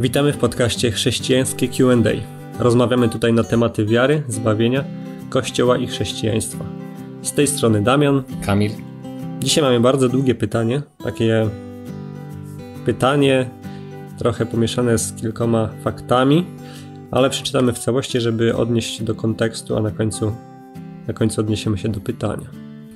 Witamy w podcaście Chrześcijańskie QA. Rozmawiamy tutaj na tematy wiary, zbawienia, kościoła i chrześcijaństwa. Z tej strony Damian. Kamil. Dzisiaj mamy bardzo długie pytanie. Takie pytanie trochę pomieszane z kilkoma faktami, ale przeczytamy w całości, żeby odnieść się do kontekstu, a na końcu, na końcu odniesiemy się do pytania.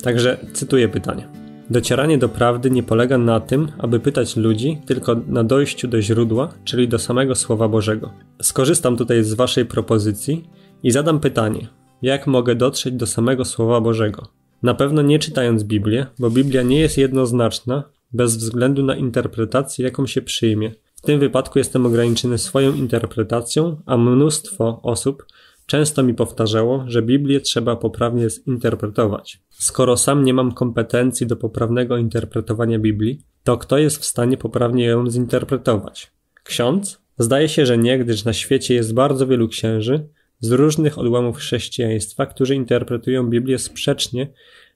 Także cytuję pytanie. Docieranie do prawdy nie polega na tym, aby pytać ludzi, tylko na dojściu do źródła, czyli do samego Słowa Bożego. Skorzystam tutaj z Waszej propozycji i zadam pytanie: jak mogę dotrzeć do samego Słowa Bożego? Na pewno nie czytając Biblię, bo Biblia nie jest jednoznaczna bez względu na interpretację, jaką się przyjmie. W tym wypadku jestem ograniczony swoją interpretacją, a mnóstwo osób Często mi powtarzało, że Biblię trzeba poprawnie zinterpretować. Skoro sam nie mam kompetencji do poprawnego interpretowania Biblii, to kto jest w stanie poprawnie ją zinterpretować? Ksiądz? Zdaje się, że nie, gdyż na świecie jest bardzo wielu księży z różnych odłamów chrześcijaństwa, którzy interpretują Biblię sprzecznie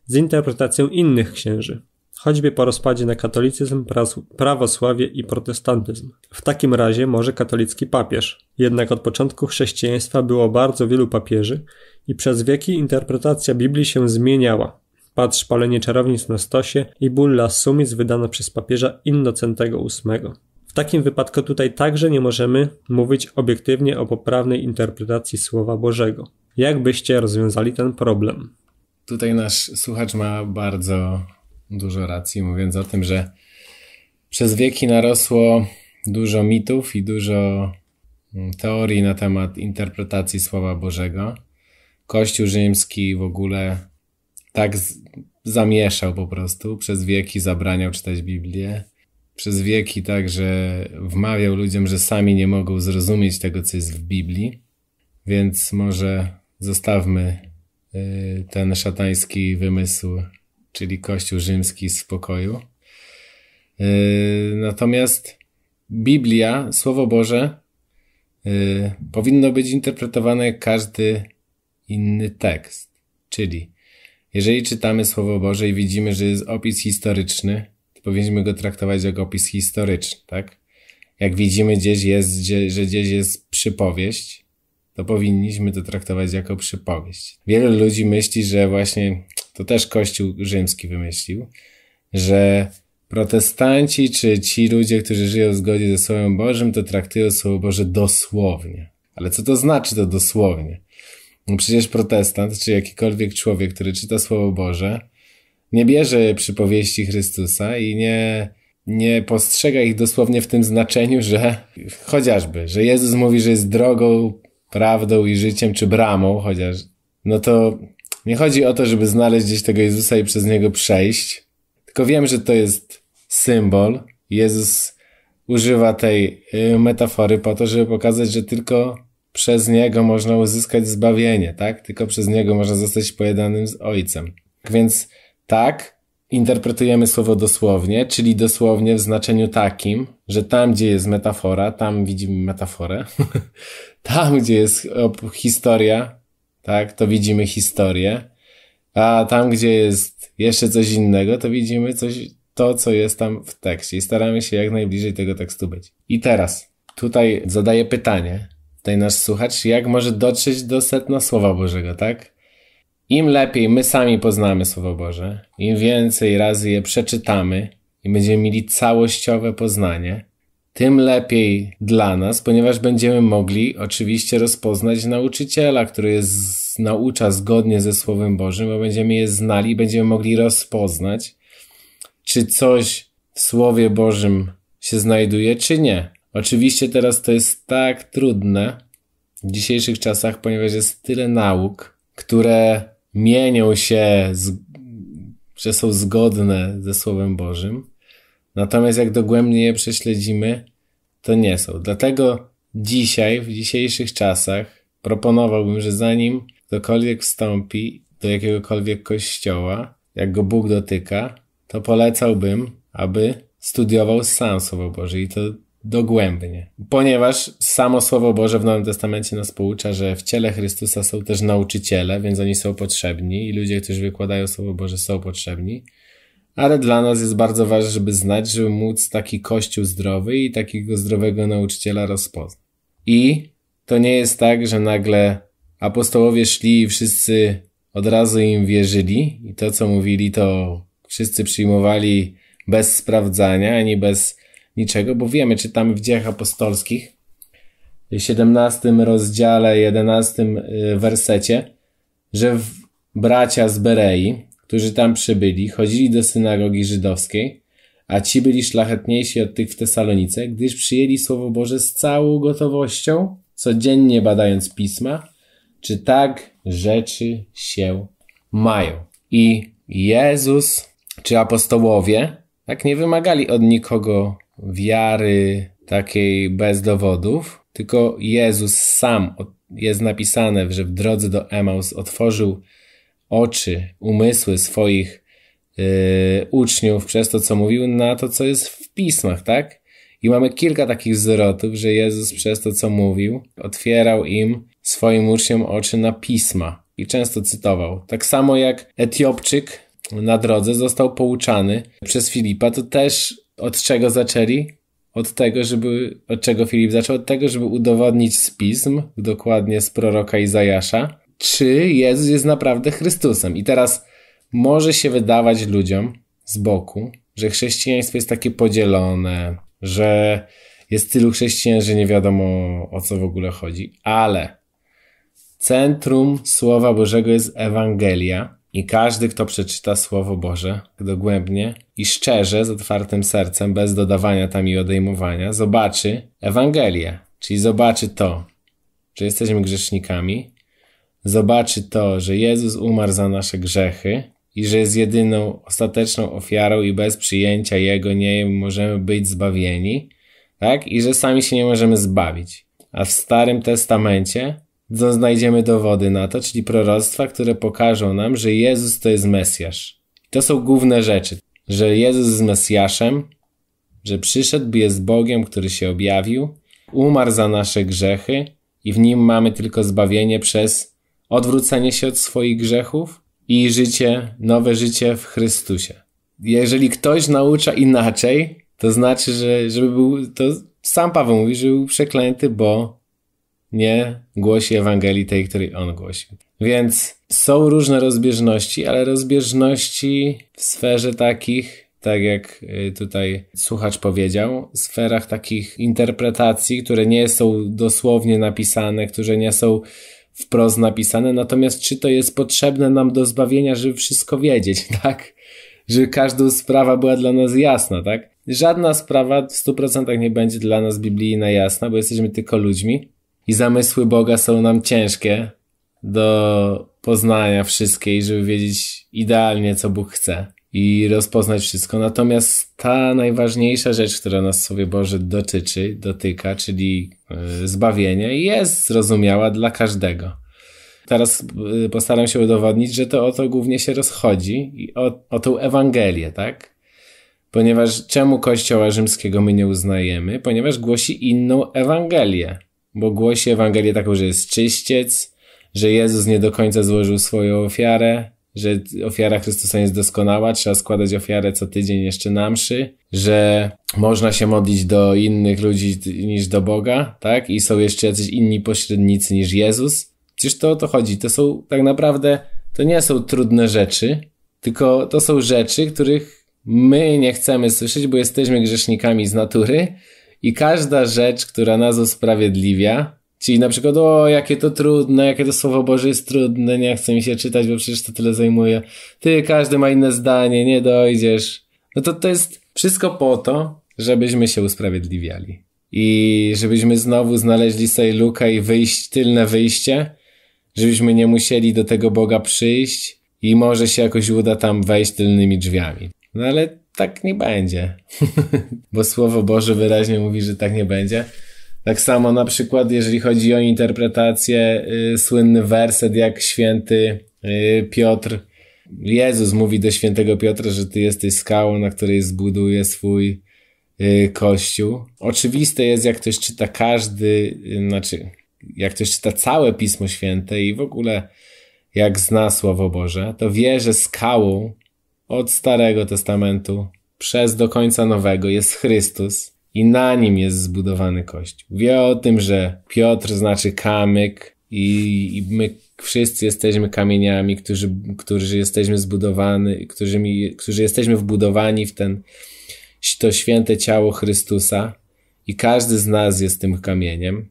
z interpretacją innych księży choćby po rozpadzie na katolicyzm, prawosławie i protestantyzm. W takim razie może katolicki papież. Jednak od początku chrześcijaństwa było bardzo wielu papieży i przez wieki interpretacja Biblii się zmieniała. Patrz palenie czarownic na stosie i bulla sumic wydana przez papieża Innocentego VIII. W takim wypadku tutaj także nie możemy mówić obiektywnie o poprawnej interpretacji Słowa Bożego. Jak byście rozwiązali ten problem? Tutaj nasz słuchacz ma bardzo dużo racji, mówiąc o tym, że przez wieki narosło dużo mitów i dużo mm, teorii na temat interpretacji Słowa Bożego. Kościół rzymski w ogóle tak zamieszał po prostu, przez wieki zabraniał czytać Biblię. Przez wieki także wmawiał ludziom, że sami nie mogą zrozumieć tego, co jest w Biblii. Więc może zostawmy y, ten szatański wymysł czyli Kościół rzymski z spokoju. Y, natomiast Biblia, Słowo Boże, y, powinno być interpretowane jak każdy inny tekst. Czyli, jeżeli czytamy Słowo Boże i widzimy, że jest opis historyczny, to powinniśmy go traktować jak opis historyczny, tak? Jak widzimy gdzieś jest, że gdzieś jest przypowieść, to powinniśmy to traktować jako przypowieść. Wielu ludzi myśli, że właśnie to też Kościół rzymski wymyślił, że protestanci czy ci ludzie, którzy żyją w zgodzie ze Słowem Bożym, to traktują Słowo Boże dosłownie. Ale co to znaczy to dosłownie? No przecież protestant, czy jakikolwiek człowiek, który czyta Słowo Boże, nie bierze przypowieści Chrystusa i nie, nie postrzega ich dosłownie w tym znaczeniu, że chociażby, że Jezus mówi, że jest drogą, prawdą i życiem, czy bramą, chociaż, no to nie chodzi o to, żeby znaleźć gdzieś tego Jezusa i przez niego przejść, tylko wiem, że to jest symbol. Jezus używa tej y, metafory po to, żeby pokazać, że tylko przez niego można uzyskać zbawienie, tak? Tylko przez niego można zostać pojedanym z Ojcem. Więc tak, interpretujemy słowo dosłownie, czyli dosłownie w znaczeniu takim, że tam, gdzie jest metafora, tam widzimy metaforę, tam, gdzie jest historia, tak, to widzimy historię, a tam, gdzie jest jeszcze coś innego, to widzimy coś, to, co jest tam w tekście i staramy się jak najbliżej tego tekstu być. I teraz, tutaj zadaję pytanie, tutaj nasz słuchacz, jak może dotrzeć do setna Słowa Bożego, tak? Im lepiej my sami poznamy Słowo Boże, im więcej razy je przeczytamy i będziemy mieli całościowe poznanie, tym lepiej dla nas, ponieważ będziemy mogli oczywiście rozpoznać nauczyciela, który jest, naucza zgodnie ze Słowem Bożym, bo będziemy je znali, będziemy mogli rozpoznać, czy coś w Słowie Bożym się znajduje, czy nie. Oczywiście teraz to jest tak trudne w dzisiejszych czasach, ponieważ jest tyle nauk, które mienią się, z, że są zgodne ze Słowem Bożym Natomiast jak dogłębnie je prześledzimy, to nie są. Dlatego dzisiaj, w dzisiejszych czasach, proponowałbym, że zanim ktokolwiek wstąpi do jakiegokolwiek kościoła, jak go Bóg dotyka, to polecałbym, aby studiował sam Słowo Boże i to dogłębnie. Ponieważ samo Słowo Boże w Nowym Testamencie nas poucza, że w ciele Chrystusa są też nauczyciele, więc oni są potrzebni i ludzie, którzy wykładają Słowo Boże są potrzebni ale dla nas jest bardzo ważne, żeby znać, żeby móc taki kościół zdrowy i takiego zdrowego nauczyciela rozpoznać. I to nie jest tak, że nagle apostołowie szli i wszyscy od razu im wierzyli i to, co mówili, to wszyscy przyjmowali bez sprawdzania ani bez niczego, bo wiemy, czytamy w dziejach apostolskich, w 17 rozdziale, 11 y, wersecie, że bracia z Berei, którzy tam przybyli, chodzili do synagogi żydowskiej, a ci byli szlachetniejsi od tych w Tesalonice, gdyż przyjęli Słowo Boże z całą gotowością, codziennie badając pisma, czy tak rzeczy się mają. I Jezus czy apostołowie tak nie wymagali od nikogo wiary takiej bez dowodów, tylko Jezus sam jest napisane, że w drodze do Emaus otworzył oczy, umysły swoich yy, uczniów przez to, co mówił, na to, co jest w pismach, tak? I mamy kilka takich zwrotów, że Jezus przez to, co mówił, otwierał im, swoim uczniom oczy na pisma i często cytował. Tak samo jak Etiopczyk na drodze został pouczany przez Filipa, to też od czego zaczęli? Od tego, żeby, od czego Filip zaczął? Od tego, żeby udowodnić z pism, dokładnie z proroka Izajasza, czy Jezus jest naprawdę Chrystusem. I teraz może się wydawać ludziom z boku, że chrześcijaństwo jest takie podzielone, że jest tylu chrześcijan, że nie wiadomo o co w ogóle chodzi, ale centrum Słowa Bożego jest Ewangelia. I każdy, kto przeczyta Słowo Boże dogłębnie i szczerze, z otwartym sercem, bez dodawania tam i odejmowania, zobaczy Ewangelię, czyli zobaczy to, że jesteśmy grzesznikami, zobaczy to, że Jezus umarł za nasze grzechy i że jest jedyną ostateczną ofiarą i bez przyjęcia Jego nie możemy być zbawieni, tak? I że sami się nie możemy zbawić. A w Starym Testamencie to znajdziemy dowody na to, czyli proroctwa, które pokażą nam, że Jezus to jest Mesjasz. to są główne rzeczy, że Jezus jest Mesjaszem, że przyszedł, jest Bogiem, który się objawił, umarł za nasze grzechy i w Nim mamy tylko zbawienie przez odwrócenie się od swoich grzechów i życie, nowe życie w Chrystusie. Jeżeli ktoś naucza inaczej, to znaczy, że żeby był, to sam Paweł mówi, że był przeklęty, bo nie głosi Ewangelii tej, której on głosił. Więc są różne rozbieżności, ale rozbieżności w sferze takich, tak jak y, tutaj słuchacz powiedział, sferach takich interpretacji, które nie są dosłownie napisane, które nie są wprost napisane, natomiast czy to jest potrzebne nam do zbawienia, żeby wszystko wiedzieć, tak? Że każda sprawa była dla nas jasna, tak? Żadna sprawa w 100% nie będzie dla nas biblijna jasna, bo jesteśmy tylko ludźmi i zamysły Boga są nam ciężkie do poznania wszystkie i żeby wiedzieć idealnie, co Bóg chce i rozpoznać wszystko. Natomiast ta najważniejsza rzecz, która nas sobie Boże dotyczy, dotyka, czyli e, zbawienie, jest zrozumiała dla każdego. Teraz e, postaram się udowodnić, że to o to głównie się rozchodzi i o, o tą Ewangelię, tak? Ponieważ czemu Kościoła Rzymskiego my nie uznajemy? Ponieważ głosi inną Ewangelię. Bo głosi Ewangelię taką, że jest czyściec, że Jezus nie do końca złożył swoją ofiarę, że ofiara Chrystusa jest doskonała, trzeba składać ofiarę co tydzień jeszcze na mszy, że można się modlić do innych ludzi niż do Boga, tak? I są jeszcze jacyś inni pośrednicy niż Jezus. Przecież to o to chodzi. To są tak naprawdę, to nie są trudne rzeczy, tylko to są rzeczy, których my nie chcemy słyszeć, bo jesteśmy grzesznikami z natury i każda rzecz, która nas usprawiedliwia, Czyli na przykład, o, jakie to trudne, jakie to słowo Boże jest trudne, nie chce mi się czytać, bo przecież to tyle zajmuje. Ty, każdy ma inne zdanie, nie dojdziesz. No to to jest wszystko po to, żebyśmy się usprawiedliwiali. I żebyśmy znowu znaleźli sobie lukę i wyjść, tylne wyjście, żebyśmy nie musieli do tego Boga przyjść i może się jakoś uda tam wejść tylnymi drzwiami. No ale tak nie będzie. bo Słowo Boże wyraźnie mówi, że tak nie będzie. Tak samo na przykład, jeżeli chodzi o interpretację, y, słynny werset, jak święty y, Piotr, Jezus mówi do świętego Piotra, że ty jesteś skałą, na której zbuduje swój y, kościół. Oczywiste jest, jak ktoś czyta każdy, y, znaczy, jak ktoś czyta całe Pismo Święte i w ogóle jak zna Słowo Boże, to wie, że skałą od Starego Testamentu przez do końca Nowego jest Chrystus i na nim jest zbudowany kościół. Wie o tym, że Piotr znaczy kamyk i, i my wszyscy jesteśmy kamieniami, którzy, którzy jesteśmy zbudowani, którzy, którzy jesteśmy wbudowani w ten, to święte ciało Chrystusa i każdy z nas jest tym kamieniem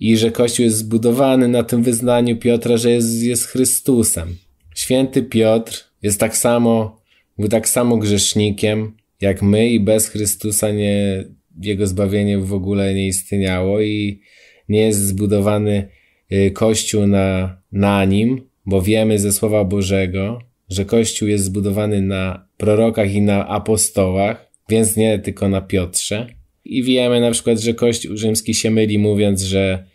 i że Kościół jest zbudowany na tym wyznaniu Piotra, że jest, jest Chrystusem. Święty Piotr jest tak samo, był tak samo grzesznikiem jak my i bez Chrystusa nie, jego zbawienie w ogóle nie istniało i nie jest zbudowany y, Kościół na, na nim, bo wiemy ze Słowa Bożego, że Kościół jest zbudowany na prorokach i na apostołach, więc nie tylko na Piotrze. I wiemy na przykład, że Kościół rzymski się myli, mówiąc, że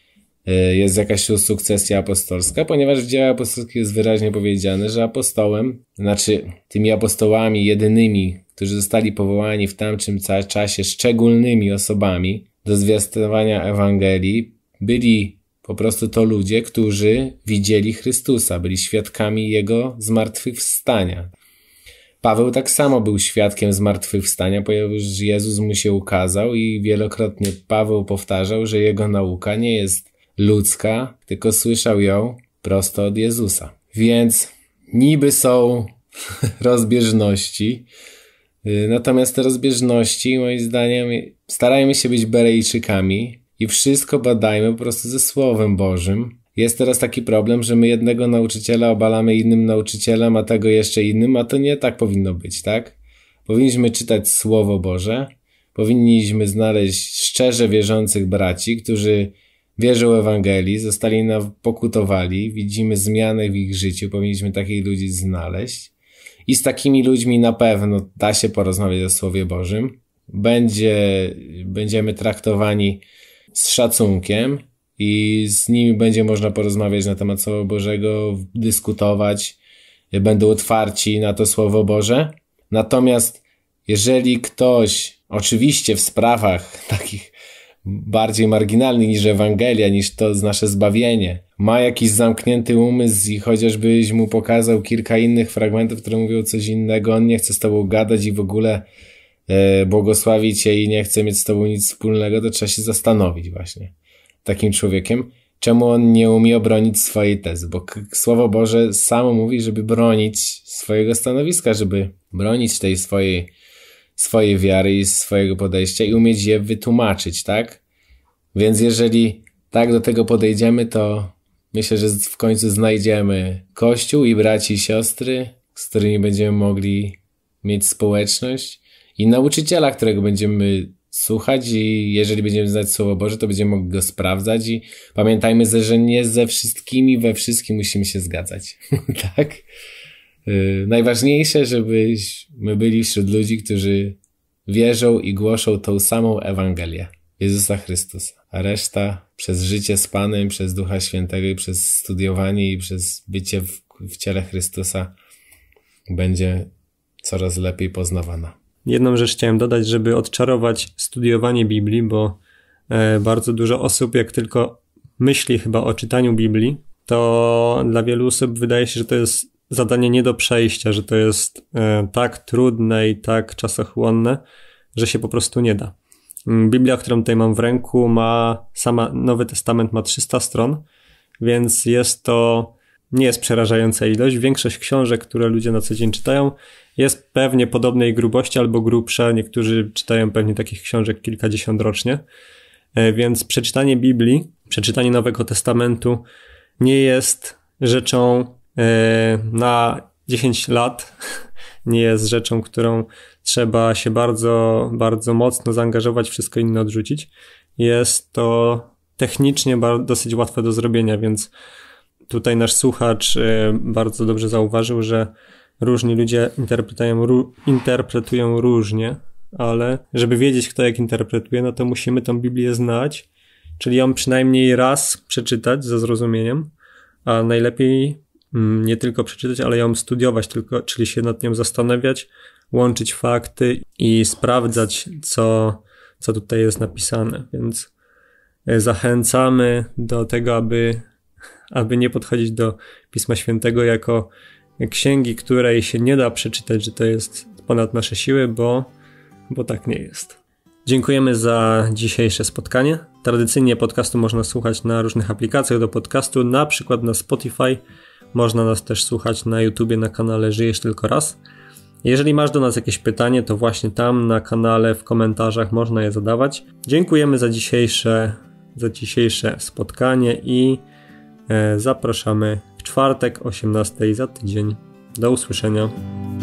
E, jest jakaś sukcesja apostolska, ponieważ w dziele apostolskich jest wyraźnie powiedziane, że apostołem, znaczy tymi apostołami jedynymi, którzy zostali powołani w tamtym czasie szczególnymi osobami do zwiastowania Ewangelii, byli po prostu to ludzie, którzy widzieli Chrystusa, byli świadkami Jego zmartwychwstania. Paweł tak samo był świadkiem zmartwychwstania, ponieważ Jezus mu się ukazał i wielokrotnie Paweł powtarzał, że jego nauka nie jest ludzka, tylko słyszał ją prosto od Jezusa. Więc niby są rozbieżności, y, natomiast te rozbieżności, moim zdaniem, starajmy się być Berejczykami i wszystko badajmy po prostu ze Słowem Bożym. Jest teraz taki problem, że my jednego nauczyciela obalamy innym nauczycielem, a tego jeszcze innym, a to nie tak powinno być, tak? Powinniśmy czytać Słowo Boże, powinniśmy znaleźć szczerze wierzących braci, którzy wierzą Ewangelii, zostali pokutowali, widzimy zmianę w ich życiu, powinniśmy takich ludzi znaleźć. I z takimi ludźmi na pewno da się porozmawiać o Słowie Bożym. Będzie, będziemy traktowani z szacunkiem i z nimi będzie można porozmawiać na temat Słowa Bożego, dyskutować, będą otwarci na to Słowo Boże. Natomiast jeżeli ktoś, oczywiście w sprawach takich bardziej marginalny niż Ewangelia, niż to nasze zbawienie. Ma jakiś zamknięty umysł i chociażbyś mu pokazał kilka innych fragmentów, które mówią coś innego, on nie chce z tobą gadać i w ogóle e, błogosławi cię i nie chce mieć z tobą nic wspólnego, to trzeba się zastanowić właśnie takim człowiekiem, czemu on nie umie obronić swojej tezy, bo Słowo Boże samo mówi, żeby bronić swojego stanowiska, żeby bronić tej swojej swojej wiary i swojego podejścia i umieć je wytłumaczyć, tak? Więc jeżeli tak do tego podejdziemy, to myślę, że w końcu znajdziemy Kościół i braci i siostry, z którymi będziemy mogli mieć społeczność i nauczyciela, którego będziemy słuchać i jeżeli będziemy znać Słowo Boże, to będziemy mogli go sprawdzać i pamiętajmy, że nie ze wszystkimi we wszystkim musimy się zgadzać. tak? Y, najważniejsze, żebyśmy byli wśród ludzi, którzy wierzą i głoszą tą samą Ewangelię Jezusa Chrystusa. A reszta przez życie z Panem, przez Ducha Świętego i przez studiowanie i przez bycie w, w ciele Chrystusa będzie coraz lepiej poznawana. Jedną rzecz chciałem dodać, żeby odczarować studiowanie Biblii, bo e, bardzo dużo osób, jak tylko myśli chyba o czytaniu Biblii, to dla wielu osób wydaje się, że to jest zadanie nie do przejścia, że to jest e, tak trudne i tak czasochłonne, że się po prostu nie da. Mm, Biblia, którą tutaj mam w ręku, ma sama Nowy Testament ma 300 stron, więc jest to nie jest przerażająca ilość. Większość książek, które ludzie na co dzień czytają, jest pewnie podobnej grubości albo grubsza. Niektórzy czytają pewnie takich książek kilkadziesiąt rocznie. E, więc przeczytanie Biblii, przeczytanie Nowego Testamentu nie jest rzeczą E, na 10 lat nie jest rzeczą, którą trzeba się bardzo, bardzo mocno zaangażować, wszystko inne odrzucić. Jest to technicznie dosyć łatwe do zrobienia, więc tutaj nasz słuchacz e, bardzo dobrze zauważył, że różni ludzie interpretują, interpretują różnie, ale żeby wiedzieć, kto jak interpretuje, no to musimy tę Biblię znać, czyli ją przynajmniej raz przeczytać ze zrozumieniem, a najlepiej nie tylko przeczytać, ale ją studiować, tylko, czyli się nad nią zastanawiać, łączyć fakty i sprawdzać, co, co tutaj jest napisane. Więc e, zachęcamy do tego, aby, aby nie podchodzić do Pisma Świętego jako księgi, której się nie da przeczytać, że to jest ponad nasze siły, bo, bo tak nie jest. Dziękujemy za dzisiejsze spotkanie. Tradycyjnie podcastu można słuchać na różnych aplikacjach do podcastu, na przykład na Spotify można nas też słuchać na YouTubie na kanale Żyjesz Tylko Raz. Jeżeli masz do nas jakieś pytanie, to właśnie tam na kanale w komentarzach można je zadawać. Dziękujemy za dzisiejsze, za dzisiejsze spotkanie i e, zapraszamy w czwartek 18 za tydzień. Do usłyszenia.